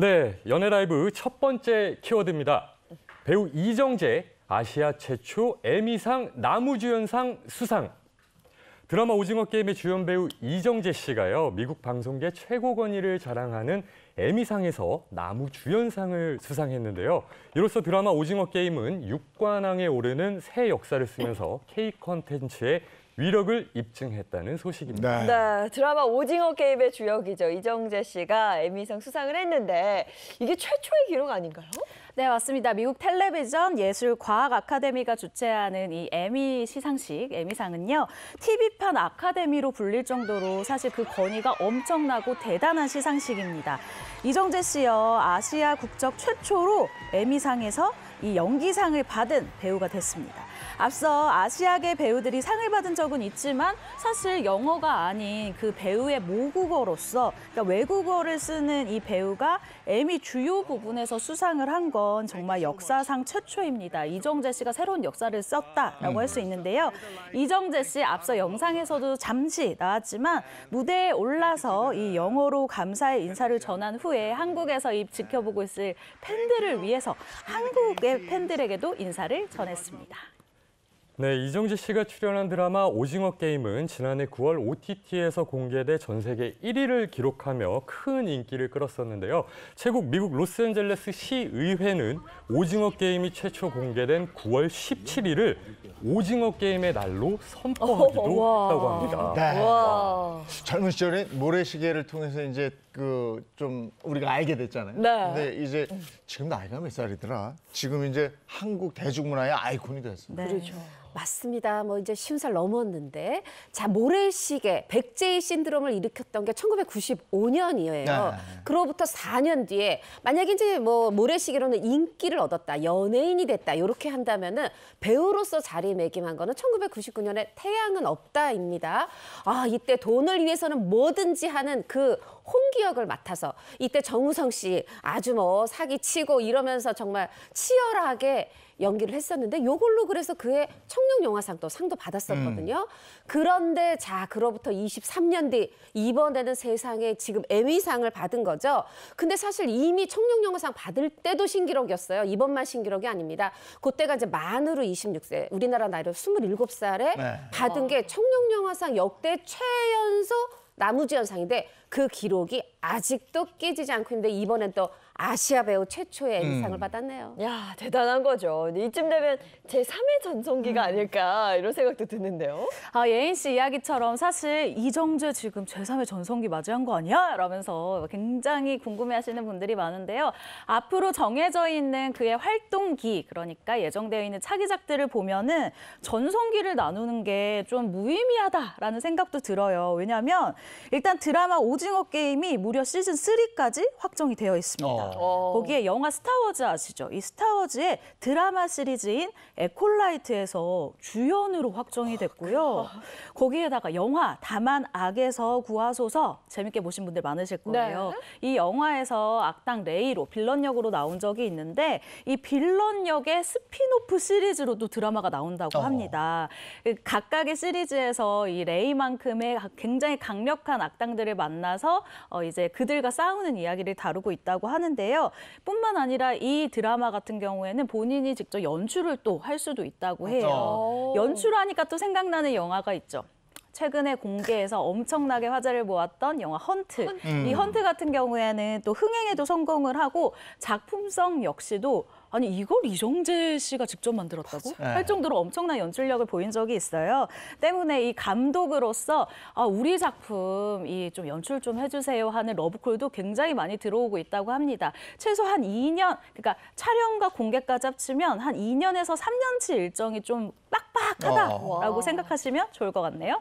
네, 연애 라이브 첫 번째 키워드입니다. 배우 이정재 아시아 최초 에미상 나무주연상 수상. 드라마 오징어 게임의 주연 배우 이정재 씨가요. 미국 방송계 최고 권위를 자랑하는 에미상에서 나무주연상을 수상했는데요. 이로써 드라마 오징어 게임은 육관왕에 오르는 새 역사를 쓰면서 K 컨텐츠의 위력을 입증했다는 소식입니다. 네. 네. 드라마 오징어 게임의 주역이죠. 이정재 씨가 에미상 수상을 했는데 이게 최초의 기록 아닌가요? 네, 맞습니다. 미국 텔레비전 예술과학 아카데미가 주최하는 이 에미 시상식, 에미상은요. TV판 아카데미로 불릴 정도로 사실 그 권위가 엄청나고 대단한 시상식입니다. 이정재 씨요. 아시아 국적 최초로 에미상에서 이 연기상을 받은 배우가 됐습니다. 앞서 아시아계 배우들이 상을 받은 적은 있지만 사실 영어가 아닌 그 배우의 모국어로서 그러니까 외국어를 쓰는 이 배우가 에미 주요 부분에서 수상을 한 것. 건 정말 역사상 최초입니다. 이정재 씨가 새로운 역사를 썼다라고 음. 할수 있는데요. 이정재 씨 앞서 영상에서도 잠시 나왔지만 무대에 올라서 이 영어로 감사의 인사를 전한 후에 한국에서 입 지켜보고 있을 팬들을 위해서 한국의 팬들에게도 인사를 전했습니다. 네, 이정재 씨가 출연한 드라마 오징어 게임은 지난해 9월 OTT에서 공개돼 전 세계 1위를 기록하며 큰 인기를 끌었었는데요. 최국 미국 로스앤젤레스 시의회는 오징어 게임이 최초 공개된 9월 17일을 오징어 게임의 날로 선포하기도 했다고 합니다. 네. 와. 젊은 시절에 모래시계를 통해서 이제 그 좀 우리가 알게 됐잖아요. 네. 근데 이제 지금 나이가 몇 살이더라? 지금 이제 한국 대중문화의 아이콘이 됐습니 네. 그렇죠. 맞습니다. 뭐 이제 쉬운 살 넘었는데 자 모래시계 백제의 신드롬을 일으켰던 게 1995년이에요. 아. 그로부터 4년 뒤에 만약에 이제 뭐 모래시계로는 인기를 얻었다, 연예인이 됐다 이렇게 한다면은 배우로서 자리매김한 거는 1999년에 태양은 없다입니다. 아 이때 돈을 위해서는 뭐든지 하는 그 홍기역을 맡아서 이때 정우성 씨 아주 뭐 사기치고 이러면서 정말 치열하게 연기를 했었는데 요걸로 그래서 그해 청룡 영화상도 상도 받았었거든요. 음. 그런데 자 그로부터 23년 뒤 이번에는 세상에 지금 에미상을 받은 거죠. 근데 사실 이미 청룡 영화상 받을 때도 신기록이었어요. 이번만 신기록이 아닙니다. 그때가 이제 만으로 26세 우리나라 나이로 27살에 네. 받은 게 어. 청룡 영화상 역대 최연소 나무주연상인데 그 기록이 아직도 깨지지 않고 있는데 이번엔 또 아시아 배우 최초의 음. 인 상을 받았네요. 야 대단한 거죠. 이쯤 되면 제3의 전성기가 음. 아닐까 이런 생각도 드는데요. 아 예인 씨 이야기처럼 사실 이정재 지금 제3의 전성기 맞이한 거 아니야? 라면서 굉장히 궁금해하시는 분들이 많은데요. 앞으로 정해져 있는 그의 활동기 그러니까 예정되어 있는 차기작들을 보면은 전성기를 나누는 게 좀 무의미하다라는 생각도 들어요. 왜냐하면 일단 드라마 오징어 게임이 무려 시즌 3까지 확정이 되어 있습니다. 어. 어. 거기에 영화 스타워즈 아시죠? 이 스타워즈의 드라마 시리즈인 에콜라이트에서 주연으로 확정이 됐고요. 아, 거기에다가 영화 다만 악에서 구하소서 재밌게 보신 분들 많으실 거예요. 네. 이 영화에서 악당 레이로 빌런 역으로 나온 적이 있는데 이 빌런 역의 스피노프 시리즈로도 드라마가 나온다고 어. 합니다. 각각의 시리즈에서 이 레이만큼의 굉장히 강력한 악당들을 만나 나타나서 어, 이제 그들과 싸우는 이야기를 다루고 있다고 하는데요. 뿐만 아니라 이 드라마 같은 경우에는 본인이 직접 연출을 또 할 수도 있다고 해요. 맞아. 연출하니까 또 생각나는 영화가 있죠. 최근에 공개해서 엄청나게 화제를 모았던 영화 헌트. 음. 이 헌트 같은 경우에는 또 흥행에도 성공을 하고 작품성 역시도 아니 이걸 이정재 씨가 직접 만들었다고 맞아. 할 네. 정도로 엄청난 연출력을 보인 적이 있어요. 때문에 이 감독으로서 아, 우리 작품 이 좀 연출 좀 해주세요 하는 러브콜도 굉장히 많이 들어오고 있다고 합니다. 최소 한 2년 그러니까 촬영과 공개까지 합치면 한 2년에서 3년치 일정이 좀 빡빡하다라고 어. 생각하시면 좋을 것 같네요.